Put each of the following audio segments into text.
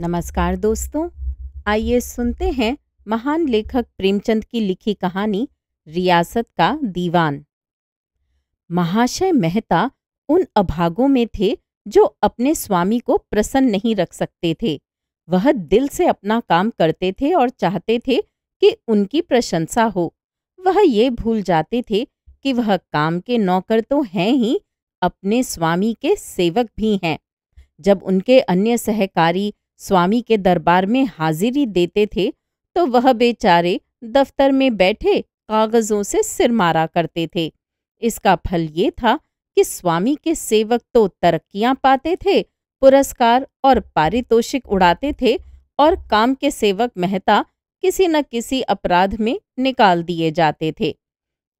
नमस्कार दोस्तों आइए सुनते हैं महान लेखक प्रेमचंद की लिखी कहानी रियासत का दीवान महाशय मेहता उन अभागों में थे जो अपने स्वामी को प्रसन्न नहीं रख सकते थे वह दिल से अपना काम करते थे और चाहते थे कि उनकी प्रशंसा हो वह ये भूल जाते थे कि वह काम के नौकर तो हैं ही अपने स्वामी के सेवक भी हैं जब उनके अन्य सहकारी स्वामी के दरबार में हाजिरी देते थे तो वह बेचारे दफ्तर में बैठे कागजों से सिर मारा करते थे इसका फल ये था कि स्वामी के सेवक तो तरक्कियां पाते थे पुरस्कार और पारितोषिक उड़ाते थे और काम के सेवक मेहता किसी न किसी अपराध में निकाल दिए जाते थे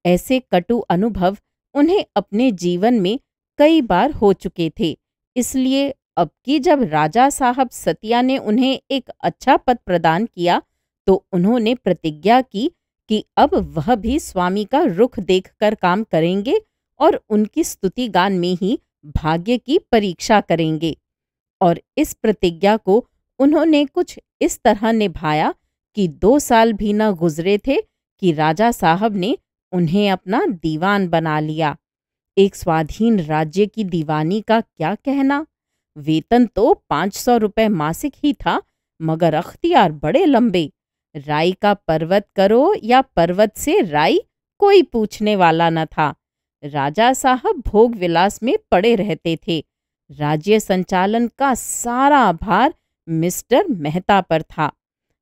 ऐसे कटु अनुभव उन्हें अपने जीवन में कई बार हो चुके थे इसलिए अब की जब राजा साहब सतिया ने उन्हें एक अच्छा पद प्रदान किया तो उन्होंने प्रतिज्ञा की कि अब वह भी स्वामी का रुख देखकर काम करेंगे और उनकी स्तुति गान में ही भाग्य की परीक्षा करेंगे और इस प्रतिज्ञा को उन्होंने कुछ इस तरह निभाया कि दो साल भी न गुजरे थे कि राजा साहब ने उन्हें अपना दीवान बना लिया एक स्वाधीन राज्य की दीवानी का क्या कहना वेतन तो पांच सौ रुपये मासिक ही था मगर अख्तियार बड़े लंबे राई का पर्वत करो या पर्वत से राई कोई पूछने वाला न था राजा साहब भोग विलास में पड़े रहते थे राज्य संचालन का सारा भार मिस्टर मेहता पर था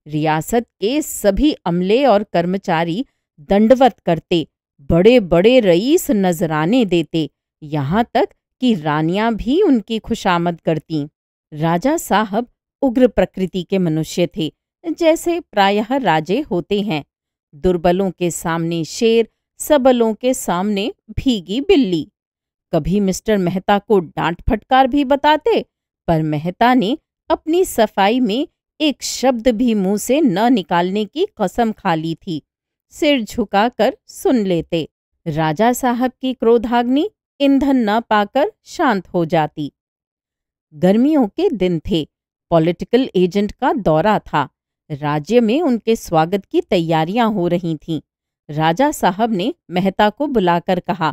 रियासत के सभी अमले और कर्मचारी दंडवत करते बड़े बड़े रईस नजराने देते यहाँ तक कि रानियां भी उनकी खुशामद करती राजा साहब उग्र प्रकृति के मनुष्य थे जैसे प्रायः राजे होते हैं दुर्बलों के सामने शेर सबलों के सामने भीगी बिल्ली कभी मिस्टर मेहता को डांट फटकार भी बताते पर मेहता ने अपनी सफाई में एक शब्द भी मुंह से न निकालने की कसम खा ली थी सिर झुकाकर सुन लेते राजा साहब की क्रोधाग्नि ईंधन न पाकर शांत हो जाती गर्मियों के दिन थे पॉलिटिकल एजेंट का दौरा था राज्य में उनके स्वागत की तैयारियां हो रही थीं। राजा साहब ने मेहता को बुलाकर कहा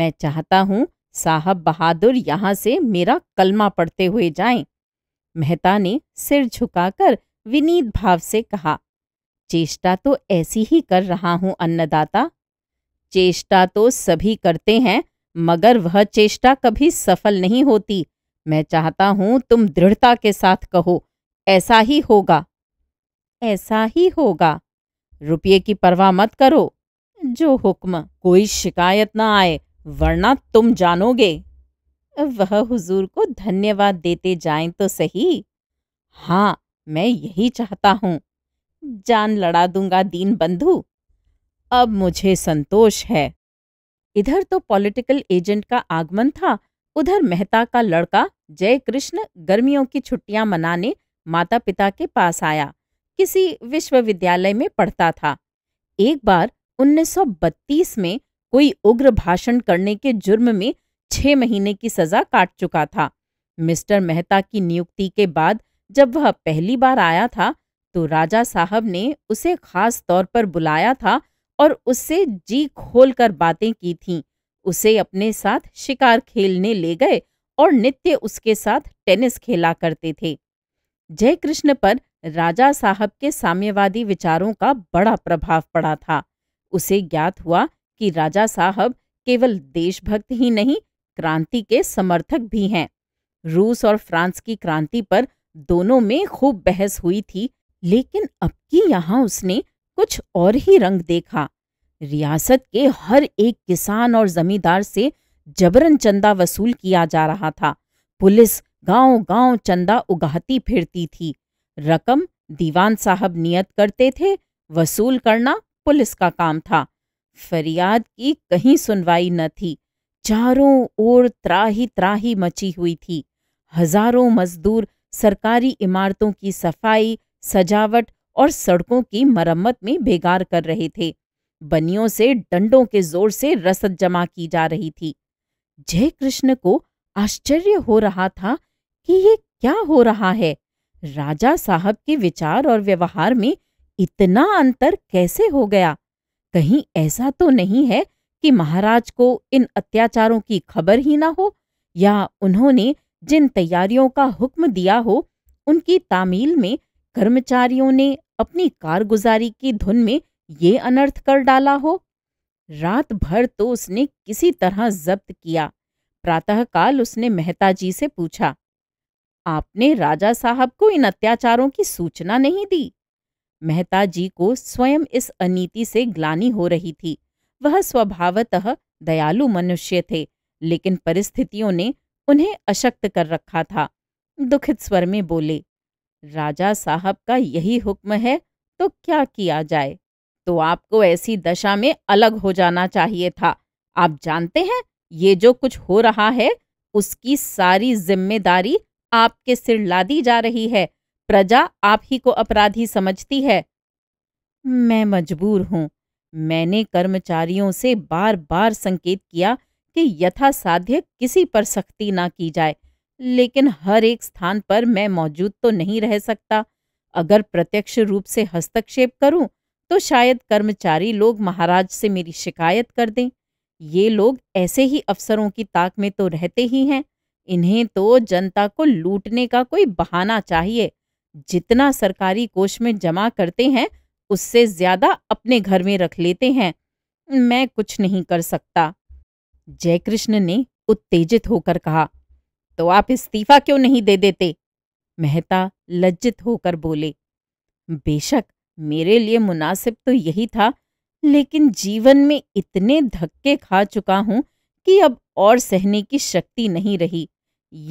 मैं चाहता हूं साहब बहादुर यहां से मेरा कलमा पढ़ते हुए जाएं। मेहता ने सिर झुकाकर विनीत भाव से कहा चेष्टा तो ऐसी ही कर रहा हूं अन्नदाता चेष्टा तो सभी करते हैं मगर वह चेष्टा कभी सफल नहीं होती मैं चाहता हूं तुम दृढ़ता के साथ कहो ऐसा ही होगा ऐसा ही होगा रुपये की परवाह मत करो जो हुक्म कोई शिकायत ना आए वरना तुम जानोगे वह हुजूर को धन्यवाद देते जाएं तो सही हाँ मैं यही चाहता हूँ जान लड़ा दूंगा दीन बंधु अब मुझे संतोष है इधर तो पॉलिटिकल एजेंट का आगमन था उधर मेहता का लड़का जय कृष्ण गर्मियों की छुट्टियां मनाने माता पिता के पास आया किसी विश्वविद्यालय में पढ़ता था एक बार 1932 में कोई उग्र भाषण करने के जुर्म में छह महीने की सजा काट चुका था मिस्टर मेहता की नियुक्ति के बाद जब वह पहली बार आया था तो राजा साहब ने उसे खास तौर पर बुलाया था और उससे जी खोल कर बातें की थीं उसे अपने साथ शिकार खेलने ले गए और नित्य उसके साथ टेनिस खेला करते थे जयकृष्ण पर राजा साहब के साम्यवादी विचारों का बड़ा प्रभाव पड़ा था उसे ज्ञात हुआ कि राजा साहब केवल देशभक्त ही नहीं क्रांति के समर्थक भी हैं रूस और फ्रांस की क्रांति पर दोनों में खूब बहस हुई थी लेकिन अब की यहाँ उसने कुछ और ही रंग देखा रियासत के हर एक किसान और जमींदार से जबरन चंदा वसूल किया जा रहा था पुलिस गांव गांव चंदा उगाहती फिरती थी रकम दीवान साहब नियत करते थे वसूल करना पुलिस का काम था फरियाद की कहीं सुनवाई न थी चारों ओर त्राही त्राही मची हुई थी हजारों मजदूर सरकारी इमारतों की सफाई सजावट और सड़कों की मरम्मत में बेगार कर रहे थे बनियों से डंडों के जोर से रसद जमा की जा रही थी जय कृष्ण को आश्चर्य हो रहा था कि ये क्या हो रहा है राजा साहब के विचार और व्यवहार में इतना अंतर कैसे हो गया कहीं ऐसा तो नहीं है कि महाराज को इन अत्याचारों की खबर ही ना हो या उन्होंने जिन तैयारियों का हुक्म दिया हो उनकी तामील में कर्मचारियों ने अपनी कारगुजारी की धुन में ये अनर्थ कर डाला हो रात भर तो उसने किसी तरह जब्त किया प्रातःकाल उसने मेहता जी से पूछा आपने राजा साहब को इन अत्याचारों की सूचना नहीं दी मेहता जी को स्वयं इस अनीति से ग्लानी हो रही थी वह स्वभावतः दयालु मनुष्य थे लेकिन परिस्थितियों ने उन्हें अशक्त कर रखा था दुखित स्वर में बोले राजा साहब का यही हुक्म है तो क्या किया जाए तो आपको ऐसी दशा में अलग हो जाना चाहिए था आप जानते हैं ये जो कुछ हो रहा है उसकी सारी जिम्मेदारी आपके सिर लादी जा रही है प्रजा आप ही को अपराधी समझती है मैं मजबूर हूं मैंने कर्मचारियों से बार बार संकेत किया कि यथा साध्य किसी पर सख्ती ना की जाए लेकिन हर एक स्थान पर मैं मौजूद तो नहीं रह सकता अगर प्रत्यक्ष रूप से हस्तक्षेप करूं तो शायद कर्मचारी लोग महाराज से मेरी शिकायत कर दें ये लोग ऐसे ही अफसरों की ताक में तो रहते ही हैं इन्हें तो जनता को लूटने का कोई बहाना चाहिए जितना सरकारी कोष में जमा करते हैं उससे ज्यादा अपने घर में रख लेते हैं मैं कुछ नहीं कर सकता जयकृष्ण ने उत्तेजित होकर कहा तो आप इस्तीफा क्यों नहीं दे देते मेहता लज्जित होकर बोले बेशक मेरे लिए मुनासिब तो यही था लेकिन जीवन में इतने धक्के खा चुका हूं कि अब और सहने की शक्ति नहीं रही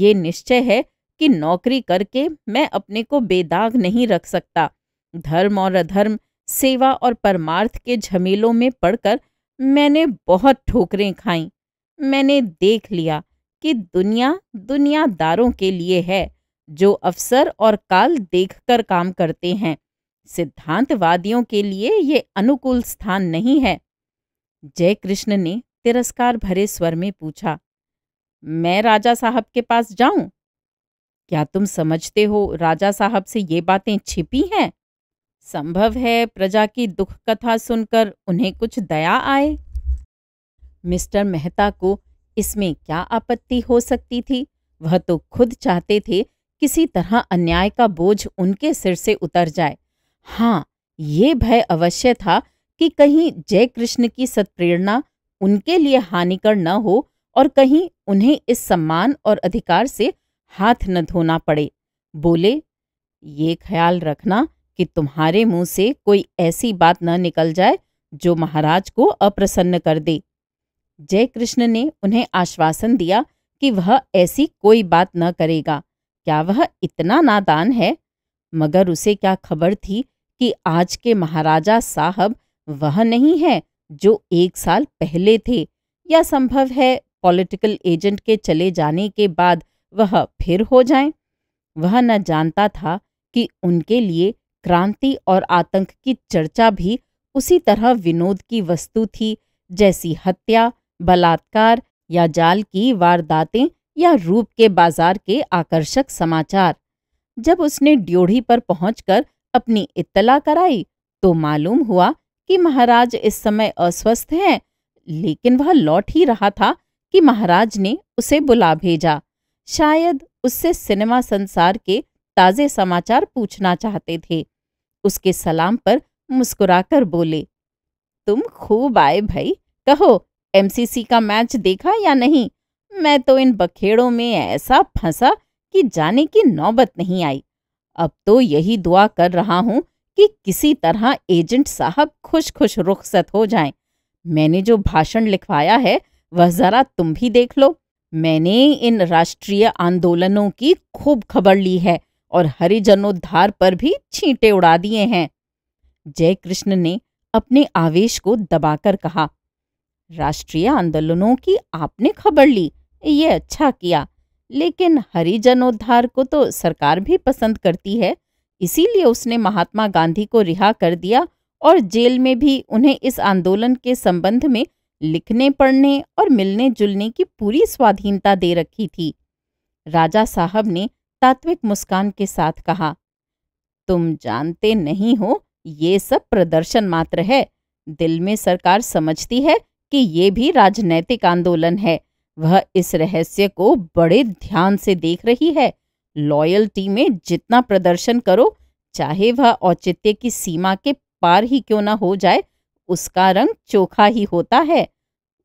ये निश्चय है कि नौकरी करके मैं अपने को बेदाग नहीं रख सकता धर्म और अधर्म सेवा और परमार्थ के झमेलों में पड़कर मैंने बहुत ठोकरें खाई मैंने देख लिया कि दुनिया दुनियादारों के लिए है जो अवसर और काल देखकर काम करते हैं सिद्धांतवादियों के लिए ये अनुकूल स्थान नहीं है जय कृष्ण ने तिरस्कार भरे स्वर में पूछा मैं राजा साहब के पास जाऊं क्या तुम समझते हो राजा साहब से ये बातें छिपी हैं संभव है प्रजा की दुख कथा सुनकर उन्हें कुछ दया आए मिस्टर मेहता को इसमें क्या आपत्ति हो सकती थी वह तो खुद चाहते थे किसी तरह अन्याय का बोझ उनके सिर से उतर जाए हाँ ये भय अवश्य था कि कहीं जय कृष्ण की सत्प्रेरणा उनके लिए हानिकर न हो और कहीं उन्हें इस सम्मान और अधिकार से हाथ न धोना पड़े बोले ये ख्याल रखना कि तुम्हारे मुंह से कोई ऐसी बात न निकल जाए जो महाराज को अप्रसन्न कर दे जयकृष्ण ने उन्हें आश्वासन दिया कि वह ऐसी कोई बात न करेगा क्या वह इतना नादान है मगर उसे क्या खबर थी कि आज के महाराजा साहब वह नहीं है जो एक साल पहले थे या संभव है पॉलिटिकल एजेंट के चले जाने के बाद वह फिर हो जाएं? वह न जानता था कि उनके लिए क्रांति और आतंक की चर्चा भी उसी तरह विनोद की वस्तु थी जैसी हत्या बलात्कार या जाल की वारदातें या रूप के बाजार के आकर्षक समाचार जब उसने ड्योढ़ी पर पहुंचकर अपनी इत्तला कराई तो मालूम हुआ कि महाराज इस समय अस्वस्थ हैं लेकिन वह लौट ही रहा था कि महाराज ने उसे बुला भेजा शायद उससे सिनेमा संसार के ताजे समाचार पूछना चाहते थे उसके सलाम पर मुस्कुराकर बोले तुम खूब आए भाई कहो एमसीसी का मैच देखा या नहीं मैं तो इन बखेड़ों में ऐसा फंसा कि जाने की नौबत नहीं आई अब तो यही दुआ कर रहा हूं कि किसी तरह एजेंट साहब खुश खुश रुखसत हो जाएं। मैंने जो भाषण लिखवाया है वह जरा तुम भी देख लो मैंने इन राष्ट्रीय आंदोलनों की खूब खबर ली है और हरिजनोद्धार पर भी छींटे उड़ा दिए हैं जय कृष्ण ने अपने आवेश को दबाकर कहा राष्ट्रीय आंदोलनों की आपने खबर ली ये अच्छा किया लेकिन हरिजनोद्धार को तो सरकार भी पसंद करती है इसीलिए उसने महात्मा गांधी को रिहा कर दिया और जेल में भी उन्हें इस आंदोलन के संबंध में लिखने पढ़ने और मिलने जुलने की पूरी स्वाधीनता दे रखी थी राजा साहब ने तात्विक मुस्कान के साथ कहा तुम जानते नहीं हो ये सब प्रदर्शन मात्र है दिल में सरकार समझती है कि ये भी राजनैतिक आंदोलन है वह इस रहस्य को बड़े ध्यान से देख रही है लॉयल्टी में जितना प्रदर्शन करो चाहे वह औचित्य की सीमा के पार ही क्यों ना हो जाए उसका रंग चोखा ही होता है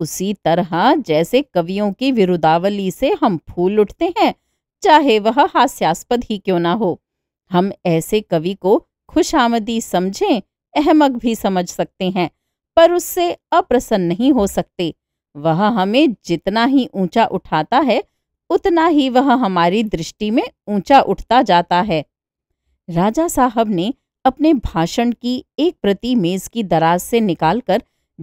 उसी तरह जैसे कवियों की विरुदावली से हम फूल उठते हैं चाहे वह हास्यास्पद ही क्यों ना हो हम ऐसे कवि को खुश आमदी समझें अहमक भी समझ सकते हैं पर उससे अप्रसन्न नहीं हो सकते वह हमें जितना ही ऊंचा उठाता है उतना ही वह हमारी दृष्टि में ऊंचा उठता जाता है राजा साहब ने अपने भाषण की एक प्रति मेज की दराज से निकालकर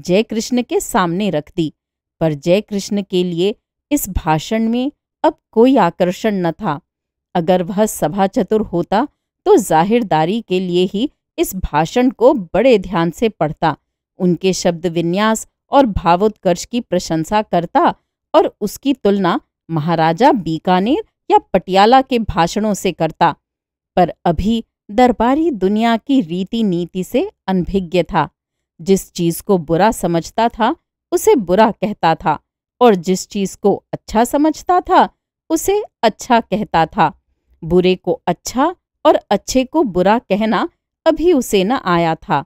जय कृष्ण के सामने रख दी पर जय कृष्ण के लिए इस भाषण में अब कोई आकर्षण न था अगर वह सभा चतुर होता तो जाहिरदारी के लिए ही इस भाषण को बड़े ध्यान से पढ़ता उनके शब्द विन्यास और भावोत्कर्ष की प्रशंसा करता और उसकी तुलना महाराजा बीकानेर या पटियाला के भाषणों से करता पर अभी दरबारी दुनिया की रीति नीति से अनभिज्ञ था जिस चीज को बुरा समझता था उसे बुरा कहता था और जिस चीज को अच्छा समझता था उसे अच्छा कहता था बुरे को अच्छा और अच्छे को बुरा कहना अभी उसे न आया था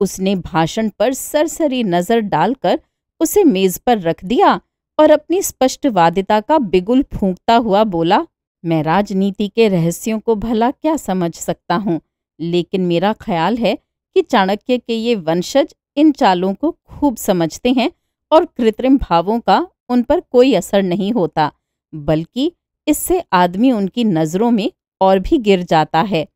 उसने भाषण पर सरसरी नजर डालकर उसे मेज पर रख दिया और अपनी स्पष्टवादिता का बिगुल फूंकता हुआ बोला मैं राजनीति के रहस्यों को भला क्या समझ सकता हूँ लेकिन मेरा ख्याल है कि चाणक्य के ये वंशज इन चालों को खूब समझते हैं और कृत्रिम भावों का उन पर कोई असर नहीं होता बल्कि इससे आदमी उनकी नज़रों में और भी गिर जाता है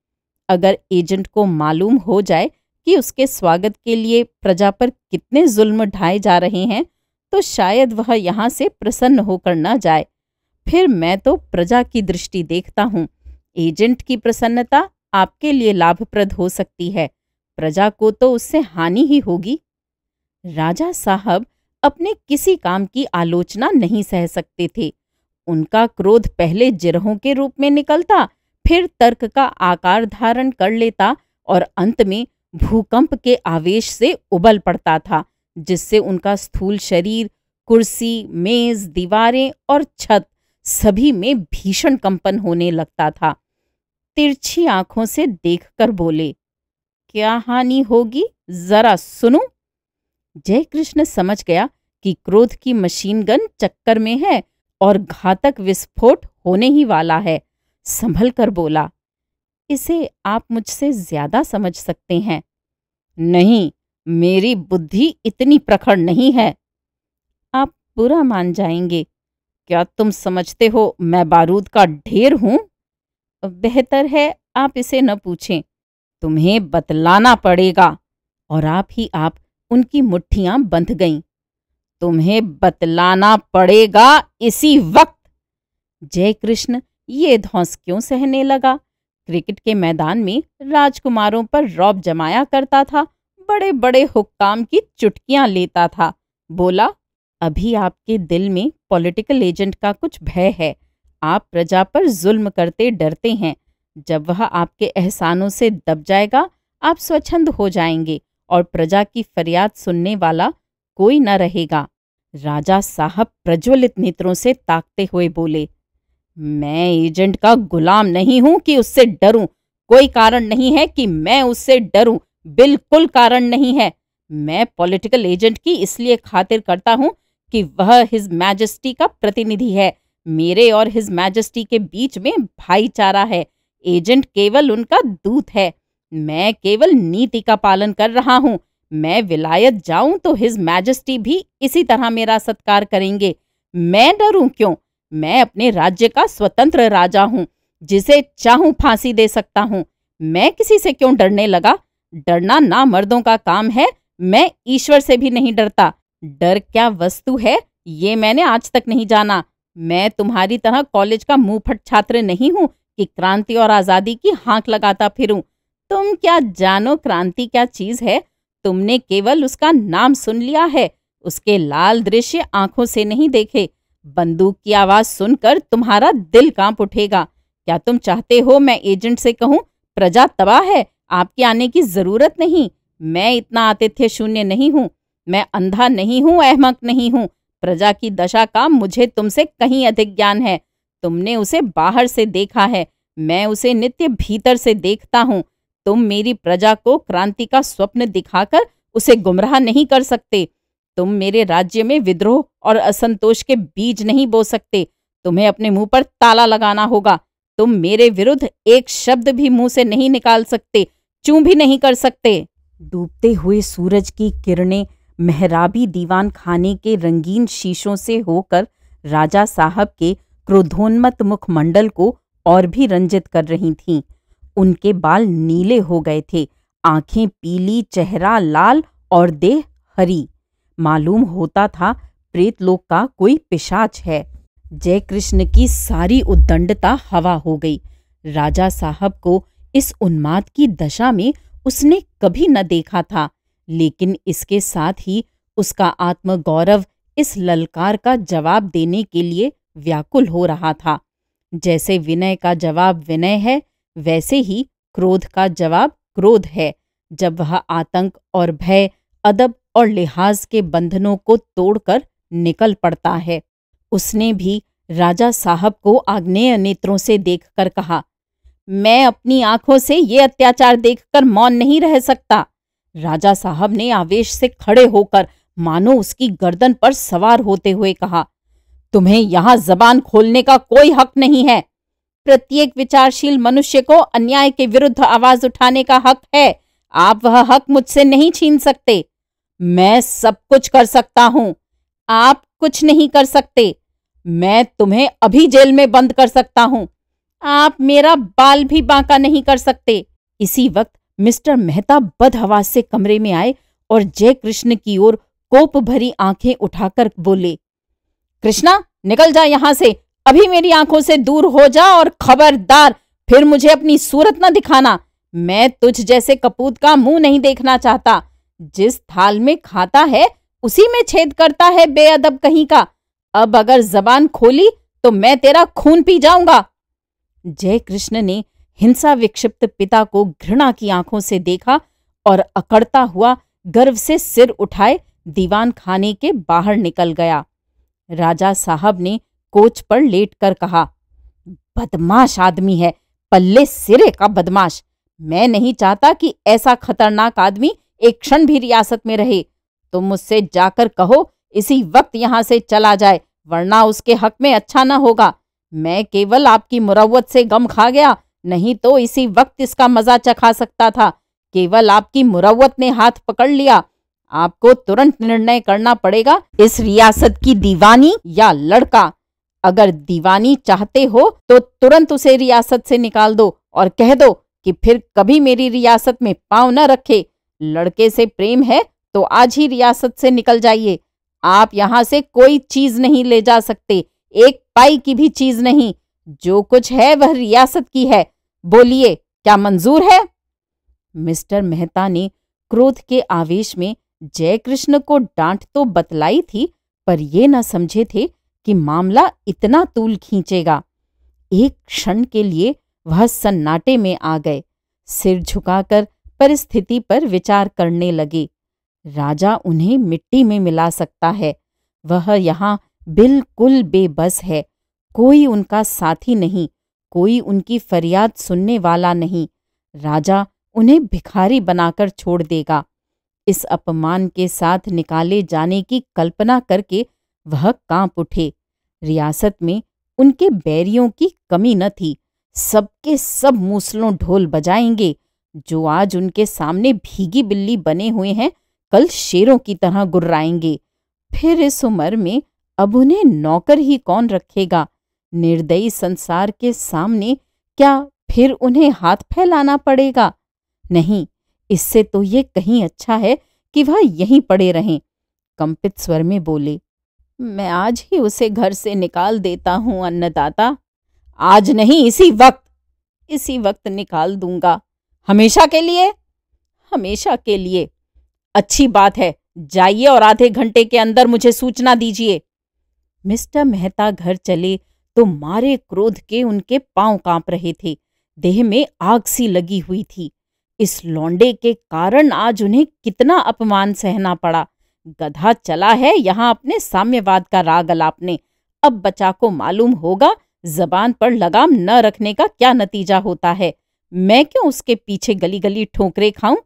अगर एजेंट को मालूम हो जाए कि उसके स्वागत के लिए प्रजा पर कितने जुल्म ढाए जा रहे हैं तो शायद वह यहाँ से प्रसन्न होकर ना जाए फिर मैं तो प्रजा की दृष्टि देखता हूँ एजेंट की प्रसन्नता आपके लिए लाभप्रद हो सकती है प्रजा को तो उससे हानि ही होगी राजा साहब अपने किसी काम की आलोचना नहीं सह सकते थे उनका क्रोध पहले जिरहों के रूप में निकलता फिर तर्क का आकार धारण कर लेता और अंत में भूकंप के आवेश से उबल पड़ता था जिससे उनका स्थूल शरीर कुर्सी मेज दीवारें और छत सभी में भीषण कंपन होने लगता था तिरछी आंखों से देखकर बोले क्या हानि होगी जरा सुनो जयकृष्ण समझ गया कि क्रोध की मशीन गन चक्कर में है और घातक विस्फोट होने ही वाला है संभल कर बोला इसे आप मुझसे ज्यादा समझ सकते हैं नहीं मेरी बुद्धि इतनी प्रखर नहीं है आप बुरा मान जाएंगे क्या तुम समझते हो मैं बारूद का ढेर हूं बेहतर है आप इसे न पूछें तुम्हें बतलाना पड़ेगा और आप ही आप उनकी मुट्ठियां बंध गईं तुम्हें बतलाना पड़ेगा इसी वक्त जय कृष्ण ये धौस क्यों सहने लगा क्रिकेट के मैदान में राजकुमारों पर रौब जमाया करता था बड़े बड़े हुक्काम की चुटकियां लेता था बोला अभी आपके दिल में पॉलिटिकल एजेंट का कुछ भय है आप प्रजा पर जुल्म करते डरते हैं जब वह आपके एहसानों से दब जाएगा आप स्वच्छंद हो जाएंगे और प्रजा की फरियाद सुनने वाला कोई न रहेगा राजा साहब प्रज्वलित नेत्रों से ताकते हुए बोले मैं एजेंट का गुलाम नहीं हूं कि उससे डरूं कोई कारण नहीं है कि मैं उससे डरूं बिल्कुल कारण नहीं है मैं पॉलिटिकल एजेंट की इसलिए खातिर करता हूं कि वह हिज मैजेस्टी का प्रतिनिधि है मेरे और हिज मैजेस्टी के बीच में भाईचारा है एजेंट केवल उनका दूत है मैं केवल नीति का पालन कर रहा हूं मैं विलायत जाऊं तो हिज मैजेस्टी भी इसी तरह मेरा सत्कार करेंगे मैं डरूं क्यों मैं अपने राज्य का स्वतंत्र राजा हूं जिसे चाहूं फांसी दे सकता हूं मैं किसी से क्यों डरने लगा डरना ना मर्दों का काम है मैं ईश्वर से भी नहीं डरता डर क्या वस्तु है ये मैंने आज तक नहीं जाना मैं तुम्हारी तरह कॉलेज का मुंह छात्र नहीं हूं कि क्रांति और आजादी की हाँक लगाता फिरूं तुम क्या जानो क्रांति क्या चीज है तुमने केवल उसका नाम सुन लिया है उसके लाल दृश्य आंखों से नहीं देखे बंदूक की आवाज सुनकर तुम्हारा दिल कांप उठेगा क्या तुम चाहते हो मैं एजेंट से कहूं प्रजा तबाह है आपके आने की जरूरत नहीं मैं इतना आतिथ्य शून्य नहीं हूं मैं अंधा नहीं हूं अहमक नहीं हूं प्रजा की दशा का मुझे तुमसे कहीं अधिक ज्ञान है तुमने उसे बाहर से देखा है मैं उसे नित्य भीतर से देखता हूं तुम मेरी प्रजा को क्रांति का स्वप्न दिखाकर उसे गुमराह नहीं कर सकते तुम मेरे राज्य में विद्रोह और असंतोष के बीज नहीं बो सकते तुम्हें अपने मुंह पर ताला लगाना होगा तुम मेरे विरुद्ध एक शब्द भी मुंह से नहीं निकाल सकते चू भी नहीं कर सकते डूबते हुए सूरज की किरणें मेहराबी दीवान खाने के रंगीन शीशों से होकर राजा साहब के क्रोधोन्मत मुखमंडल को और भी रंजित कर रही थीं। उनके बाल नीले हो गए थे आंखें पीली चेहरा लाल और देह हरी मालूम होता था प्रेत लोक का कोई पिशाच है जय कृष्ण की सारी उद्दंडता हवा हो गई राजा साहब को इस उन्माद की दशा में उसने कभी न देखा था लेकिन इसके साथ ही उसका आत्मगौरव इस ललकार का जवाब देने के लिए व्याकुल हो रहा था जैसे विनय का जवाब विनय है वैसे ही क्रोध का जवाब क्रोध है जब वह आतंक और भय अदब और लिहाज के बंधनों को तोड़कर निकल पड़ता है उसने भी राजा साहब को आग्नेय नेत्रों से देखकर कहा मैं अपनी आंखों से ये अत्याचार देखकर मौन नहीं रह सकता राजा साहब ने आवेश से खड़े होकर मानो उसकी गर्दन पर सवार होते हुए कहा तुम्हें यहां जबान खोलने का कोई हक नहीं है प्रत्येक विचारशील मनुष्य को अन्याय के विरुद्ध आवाज उठाने का हक है आप वह हक मुझसे नहीं छीन सकते मैं सब कुछ कर सकता हूं आप कुछ नहीं कर सकते मैं तुम्हें अभी जेल में बंद कर सकता हूं आप मेरा बाल भी बांका नहीं कर सकते इसी वक्त मिस्टर मेहता बदहवास से कमरे में आए और जय कृष्ण की ओर कोप भरी आंखें उठाकर बोले कृष्णा निकल जा यहां से अभी मेरी आंखों से दूर हो जा और खबरदार फिर मुझे अपनी सूरत न दिखाना मैं तुझ जैसे कपूत का मुंह नहीं देखना चाहता जिस थाल में खाता है उसी में छेद करता है बेअदब कहीं का अब अगर जबान खोली तो मैं तेरा खून पी जाऊंगा जय कृष्ण ने हिंसा विक्षिप्त पिता को घृणा की आंखों से देखा और अकड़ता हुआ गर्व से सिर उठाए दीवान खाने के बाहर निकल गया राजा साहब ने कोच पर लेट कर कहा बदमाश आदमी है पल्ले सिरे का बदमाश मैं नहीं चाहता कि ऐसा खतरनाक आदमी एक क्षण भी रियासत में रहे तुम मुझसे जाकर कहो इसी वक्त यहाँ से चला जाए वरना उसके हक में अच्छा न होगा मैं केवल आपकी मुरवत से गम खा गया नहीं तो इसी वक्त इसका मजा चखा सकता था केवल आपकी मुरवत ने हाथ पकड़ लिया आपको तुरंत निर्णय करना पड़ेगा इस रियासत की दीवानी या लड़का अगर दीवानी चाहते हो तो तुरंत उसे रियासत से निकाल दो और कह दो कि फिर कभी मेरी रियासत में पाव न रखे लड़के से प्रेम है तो आज ही रियासत से निकल जाइए आप यहां से कोई चीज नहीं ले जा सकते एक पाई की भी चीज नहीं जो कुछ है वह रियासत की है बोलिए क्या मंजूर है मिस्टर मेहता ने क्रोध के आवेश में जयकृष्ण को डांट तो बतलाई थी पर ये न समझे थे कि मामला इतना तूल खींचेगा एक क्षण के लिए वह सन्नाटे में आ गए सिर झुकाकर परिस्थिति पर विचार करने लगे राजा उन्हें मिट्टी में मिला सकता है वह यहाँ बिल्कुल बेबस है कोई उनका साथी नहीं कोई उनकी फरियाद सुनने वाला नहीं राजा उन्हें भिखारी बनाकर छोड़ देगा इस अपमान के साथ निकाले जाने की कल्पना करके वह कांप उठे रियासत में उनके बैरियों की कमी न थी सबके सब, सब मूसलों ढोल बजाएंगे जो आज उनके सामने भीगी बिल्ली बने हुए हैं कल शेरों की तरह गुर्राएंगे फिर इस उम्र में अब उन्हें नौकर ही कौन रखेगा निर्दयी संसार के सामने क्या फिर उन्हें हाथ फैलाना पड़ेगा नहीं इससे तो ये कहीं अच्छा है कि वह यहीं पड़े रहें कंपित स्वर में बोले मैं आज ही उसे घर से निकाल देता हूं अन्नदाता आज नहीं इसी वक्त इसी वक्त निकाल दूंगा हमेशा के लिए हमेशा के लिए अच्छी बात है जाइए और आधे घंटे के अंदर मुझे सूचना दीजिए मिस्टर मेहता घर चले तो मारे क्रोध के उनके पांव कांप रहे थे देह में आग सी लगी हुई थी इस लौंडे के कारण आज उन्हें कितना अपमान सहना पड़ा गधा चला है यहाँ अपने साम्यवाद का राग अलापने अब बचा को मालूम होगा जबान पर लगाम न रखने का क्या नतीजा होता है मैं क्यों उसके पीछे गली गली ठोकरे खाऊं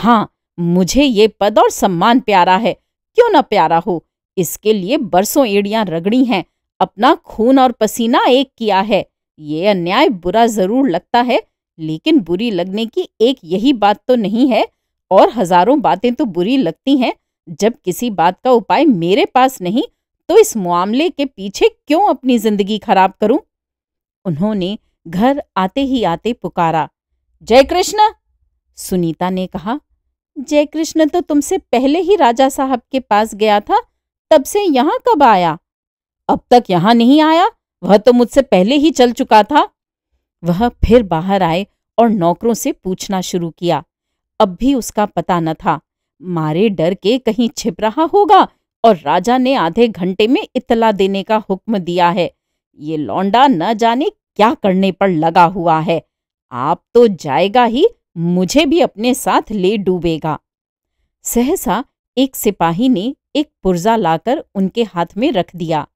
हाँ मुझे ये पद और सम्मान प्यारा है क्यों ना प्यारा हो इसके लिए बरसों एड़ियां रगड़ी हैं अपना खून और पसीना एक किया है ये अन्याय बुरा जरूर लगता है लेकिन बुरी लगने की एक यही बात तो नहीं है और हजारों बातें तो बुरी लगती हैं जब किसी बात का उपाय मेरे पास नहीं तो इस मामले के पीछे क्यों अपनी जिंदगी खराब करूं उन्होंने घर आते ही आते पुकारा जय कृष्ण सुनीता ने कहा जय कृष्ण तो तुमसे पहले ही राजा साहब के पास गया था तब से यहाँ कब आया अब तक यहाँ नहीं आया वह तो मुझसे पहले ही चल चुका था वह फिर बाहर आए और नौकरों से पूछना शुरू किया अब भी उसका पता न था मारे डर के कहीं छिप रहा होगा और राजा ने आधे घंटे में इतला देने का हुक्म दिया है ये लौंडा न जाने क्या करने पर लगा हुआ है आप तो जाएगा ही मुझे भी अपने साथ ले डूबेगा सहसा एक सिपाही ने एक पुर्जा लाकर उनके हाथ में रख दिया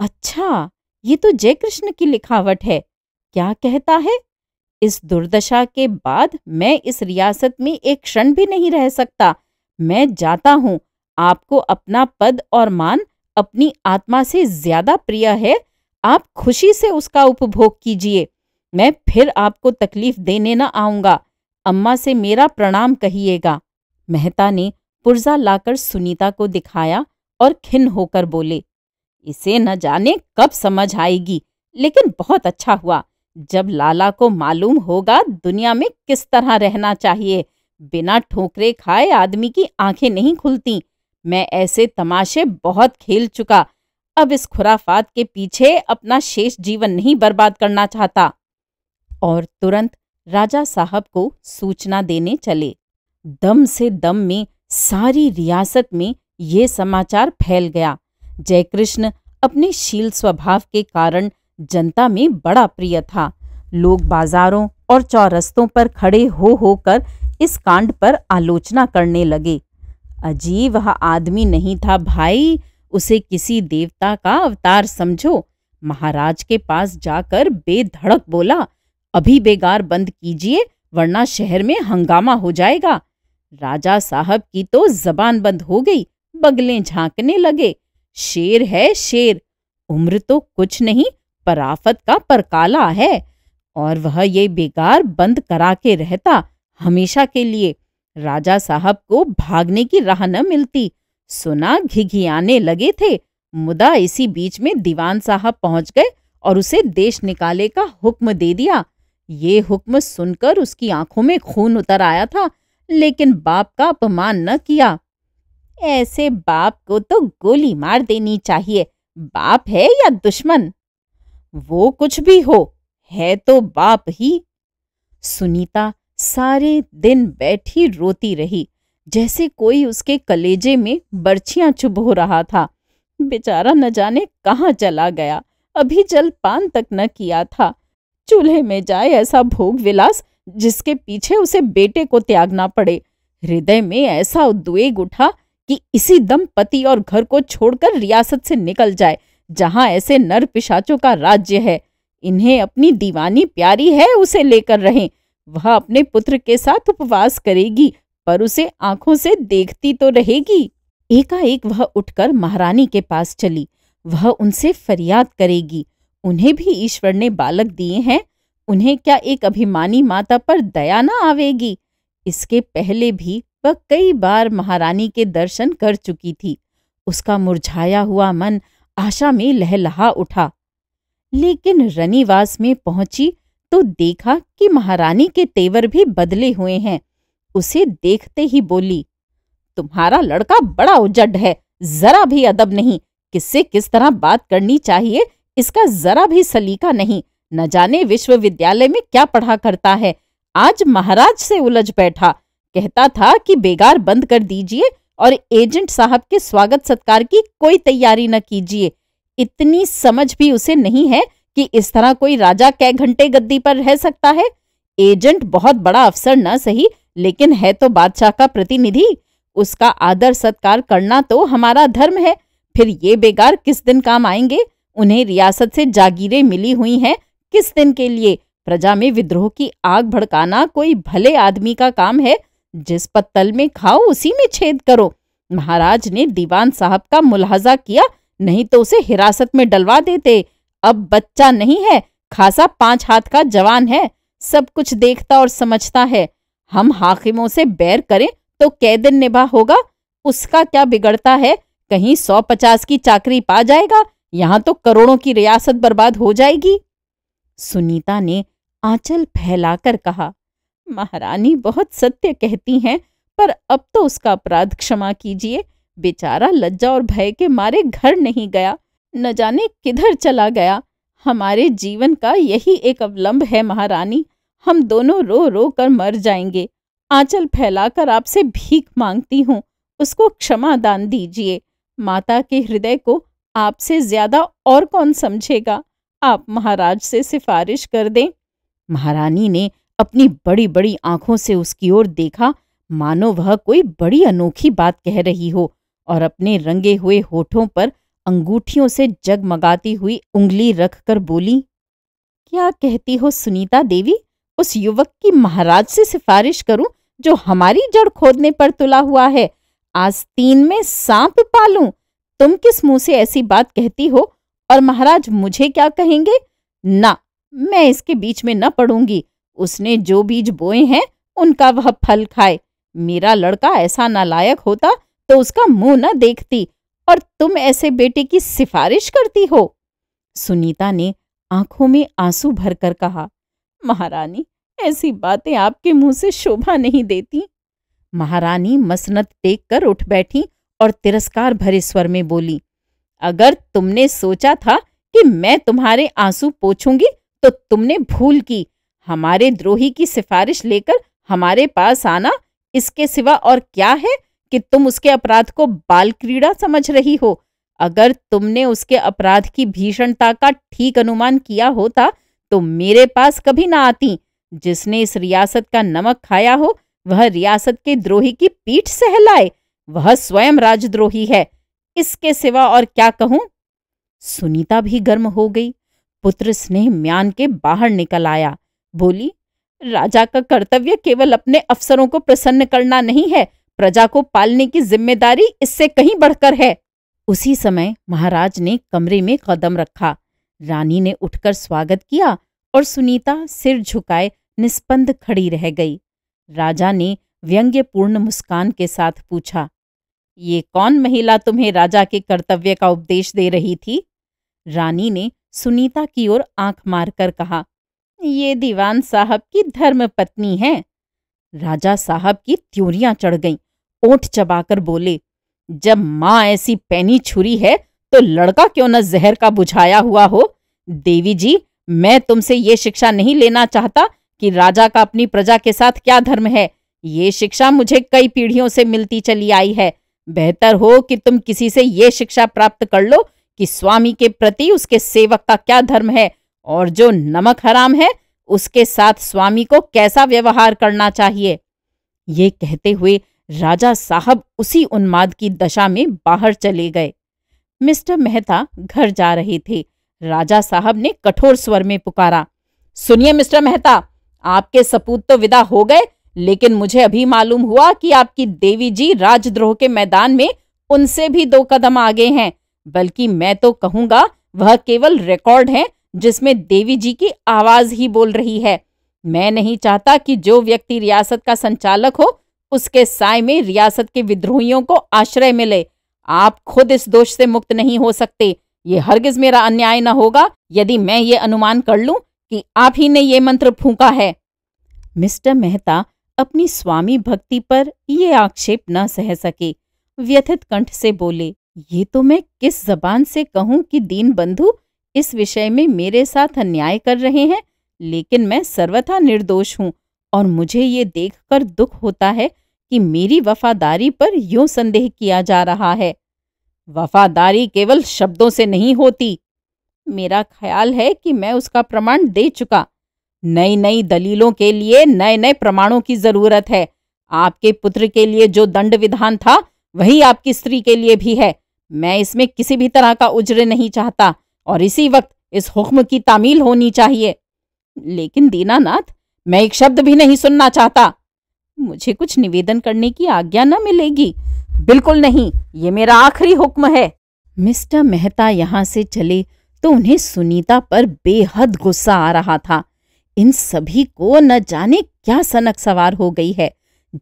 अच्छा ये तो जयकृष्ण की लिखावट है क्या कहता है इस दुर्दशा के बाद मैं इस रियासत में एक क्षण भी नहीं रह सकता मैं जाता हूँ आपको अपना पद और मान अपनी आत्मा से ज्यादा प्रिय है आप खुशी से उसका उपभोग कीजिए मैं फिर आपको तकलीफ देने न आऊंगा अम्मा से मेरा प्रणाम कहिएगा मेहता ने पुर्जा लाकर सुनीता को दिखाया और खिन होकर बोले इसे न जाने कब समझ आएगी लेकिन बहुत अच्छा हुआ जब लाला को मालूम होगा दुनिया में किस तरह रहना चाहिए बिना ठोकरे खाए आदमी की आंखें नहीं खुलती मैं ऐसे तमाशे बहुत खेल चुका अब इस खुराफात के पीछे अपना शेष जीवन नहीं बर्बाद करना चाहता और तुरंत राजा साहब को सूचना देने चले दम से दम में सारी रियासत में ये समाचार फैल गया जयकृष्ण अपने शील स्वभाव के कारण जनता में बड़ा प्रिय था लोग बाजारों और चौरस्तों पर खड़े हो होकर इस कांड पर आलोचना करने लगे अजीब आदमी नहीं था भाई उसे किसी देवता का अवतार समझो महाराज के पास जाकर बेधड़क बोला अभी बेगार बंद कीजिए वरना शहर में हंगामा हो जाएगा राजा साहब की तो जबान बंद हो गई बगले झांकने लगे शेर है शेर उम्र तो कुछ नहीं पर आफत का परकाला है और वह ये बेगार बंद करा के रहता हमेशा के लिए राजा साहब को भागने की राह न मिलती सुना घिघियाने लगे थे मुदा इसी बीच में दीवान साहब पहुंच गए और उसे देश निकाले का हुक्म दे दिया ये हुक्म सुनकर उसकी आंखों में खून उतर आया था लेकिन बाप का अपमान न किया ऐसे बाप को तो गोली मार देनी चाहिए बाप है या दुश्मन वो कुछ भी हो है तो बाप ही सुनीता सारे दिन बैठी रोती रही जैसे कोई उसके कलेजे में बर्छियां चुभ हो रहा था बेचारा न जाने कहाँ चला गया अभी पान तक न किया था चूल्हे में जाए ऐसा भोग विलास जिसके पीछे उसे बेटे को त्यागना पड़े हृदय में ऐसा उद्वेग उठा कि इसी दम पति और घर को छोड़कर रियासत से निकल जाए जहां ऐसे नर पिशाचों का राज्य है इन्हें अपनी दीवानी प्यारी है उसे लेकर रहें वह अपने पुत्र के साथ उपवास करेगी पर उसे आंखों से देखती तो रहेगी एकाएक वह उठकर महारानी के पास चली वह उनसे फरियाद करेगी उन्हें भी ईश्वर ने बालक दिए हैं उन्हें क्या एक अभिमानी माता पर दया ना आवेगी इसके पहले भी वह कई बार महारानी के दर्शन कर चुकी थी उसका मुरझाया हुआ मन आशा में लहलहा उठा लेकिन रनिवास में पहुंची तो देखा कि महारानी के तेवर भी बदले हुए हैं उसे देखते ही बोली तुम्हारा लड़का बड़ा उजड है जरा भी अदब नहीं किससे किस तरह बात करनी चाहिए इसका जरा भी सलीका नहीं न जाने विश्वविद्यालय में क्या पढ़ा करता है आज महाराज से उलझ बैठा कहता था कि बेगार बंद कर दीजिए और एजेंट साहब के स्वागत सत्कार की कोई तैयारी न कीजिए इतनी समझ भी उसे नहीं है कि इस तरह कोई राजा कै घंटे गद्दी पर रह सकता है एजेंट बहुत बड़ा अफसर न सही लेकिन है तो बादशाह का प्रतिनिधि उसका आदर सत्कार करना तो हमारा धर्म है फिर ये बेगार किस दिन काम आएंगे उन्हें रियासत से जागीरें मिली हुई हैं किस दिन के लिए प्रजा में विद्रोह की आग भड़काना कोई भले आदमी का काम है जिस पत्तल में खाओ उसी में छेद करो महाराज ने दीवान साहब का मुलाजा किया नहीं तो उसे हिरासत में डलवा देते अब बच्चा नहीं है खासा पांच हाथ का जवान है सब कुछ देखता और समझता है हम हाकिमों से बैर करें तो कैदिन निभा होगा उसका क्या बिगड़ता है कहीं सौ पचास की चाकरी पा जाएगा यहाँ तो करोड़ों की रियासत बर्बाद हो जाएगी सुनीता ने आंचल फैलाकर कहा महारानी बहुत सत्य कहती हैं पर अब तो उसका अपराध क्षमा कीजिए बेचारा लज्जा और भय के मारे घर नहीं गया न जाने किधर चला गया हमारे जीवन का यही एक अवलंब है महारानी हम दोनों रो रो कर मर जाएंगे आंचल फैलाकर आपसे भीख मांगती हूँ उसको क्षमा दान दीजिए माता के हृदय को आपसे ज्यादा और कौन समझेगा आप महाराज से सिफारिश कर दें महारानी ने अपनी बड़ी बड़ी आंखों से उसकी ओर देखा मानो वह कोई बड़ी अनोखी बात कह रही हो और अपने रंगे हुए होठों पर अंगूठियों से जगमगाती हुई उंगली रखकर बोली क्या कहती हो सुनीता देवी उस युवक की महाराज से सिफारिश करूं जो हमारी जड़ खोदने पर तुला हुआ है आज तीन में सांप पालू तुम किस मुंह से ऐसी बात कहती हो और महाराज मुझे क्या कहेंगे ना मैं इसके बीच में न पड़ूंगी उसने जो बीज बोए हैं उनका वह फल खाए मेरा लड़का ऐसा नालायक होता तो उसका मुंह न देखती और तुम ऐसे बेटे की सिफारिश करती हो सुनीता ने आंखों में आंसू भरकर कहा महारानी ऐसी बातें आपके मुंह से शोभा नहीं देती महारानी मसनत टेक कर उठ बैठी और तिरस्कार भरे स्वर में बोली अगर तुमने सोचा था कि मैं तुम्हारे आंसू पोछूंगी तो तुमने भूल की हमारे द्रोही की सिफारिश लेकर हमारे पास आना इसके सिवा और क्या है कि तुम उसके अपराध को बाल क्रीड़ा समझ रही हो अगर तुमने उसके अपराध की भीषणता का ठीक अनुमान किया होता तो मेरे पास कभी ना आती जिसने इस रियासत का नमक खाया हो वह रियासत के द्रोही की पीठ सहलाए वह स्वयं राजद्रोही है इसके सिवा और क्या कहूं सुनीता भी गर्म हो गई पुत्र स्नेह म्यान के बाहर निकल आया बोली राजा का कर्तव्य केवल अपने अफसरों को प्रसन्न करना नहीं है प्रजा को पालने की जिम्मेदारी इससे कहीं बढ़कर है उसी समय महाराज ने कमरे में कदम रखा रानी ने उठकर स्वागत किया और सुनीता सिर झुकाए निस्पंद खड़ी रह गई राजा ने व्यंग्यपूर्ण मुस्कान के साथ पूछा ये कौन महिला तुम्हें राजा के कर्तव्य का उपदेश दे रही थी रानी ने सुनीता की ओर आंख मारकर कहा ये दीवान साहब की धर्म पत्नी है राजा साहब की त्योरियां चढ़ गईं ओठ चबाकर बोले जब माँ ऐसी पैनी छुरी है तो लड़का क्यों न जहर का बुझाया हुआ हो देवी जी मैं तुमसे ये शिक्षा नहीं लेना चाहता कि राजा का अपनी प्रजा के साथ क्या धर्म है ये शिक्षा मुझे कई पीढ़ियों से मिलती चली आई है बेहतर हो कि तुम किसी से ये शिक्षा प्राप्त कर लो कि स्वामी के प्रति उसके सेवक का क्या धर्म है और जो नमक हराम है उसके साथ स्वामी को कैसा व्यवहार करना चाहिए ये कहते हुए राजा साहब उसी उन्माद की दशा में बाहर चले गए मिस्टर मेहता घर जा रहे थे राजा साहब ने कठोर स्वर में पुकारा सुनिए मिस्टर मेहता आपके सपूत तो विदा हो गए लेकिन मुझे अभी मालूम हुआ कि आपकी देवी जी राजद्रोह के मैदान में उनसे भी दो कदम आगे हैं बल्कि मैं तो कहूंगा वह केवल रिकॉर्ड है जिसमें देवी जी की आवाज ही बोल रही है मैं नहीं चाहता कि जो व्यक्ति रियासत का संचालक हो उसके साय में रियासत के विद्रोहियों को आश्रय मिले आप खुद इस दोष से मुक्त नहीं हो सकते ये हरगिज मेरा अन्याय न होगा यदि मैं ये अनुमान कर लूं कि आप ही ने ये मंत्र फूका है मिस्टर मेहता अपनी स्वामी भक्ति पर ये आक्षेप न सह सके व्यथित कंठ से बोले ये तो मैं किस जबान से कहूं कि दीन बंधु इस विषय में मेरे साथ अन्याय कर रहे हैं लेकिन मैं सर्वथा निर्दोष हूं और मुझे ये देखकर दुख होता है कि मेरी वफादारी पर यूं संदेह किया जा रहा है वफादारी केवल शब्दों से नहीं होती मेरा ख्याल है कि मैं उसका प्रमाण दे चुका नई नई दलीलों के लिए नए नए प्रमाणों की जरूरत है आपके पुत्र के लिए जो दंड विधान था वही आपकी स्त्री के लिए भी है मैं इसमें किसी भी तरह का उज्र नहीं चाहता और इसी वक्त इस हुक्म की तामील होनी चाहिए लेकिन दीनानाथ मैं एक शब्द भी नहीं सुनना चाहता मुझे कुछ निवेदन करने की आज्ञा न मिलेगी बिल्कुल नहीं ये मेरा आखिरी हुक्म है मिस्टर मेहता यहाँ से चले तो उन्हें सुनीता पर बेहद गुस्सा आ रहा था इन सभी को न जाने क्या सनक सवार हो गई है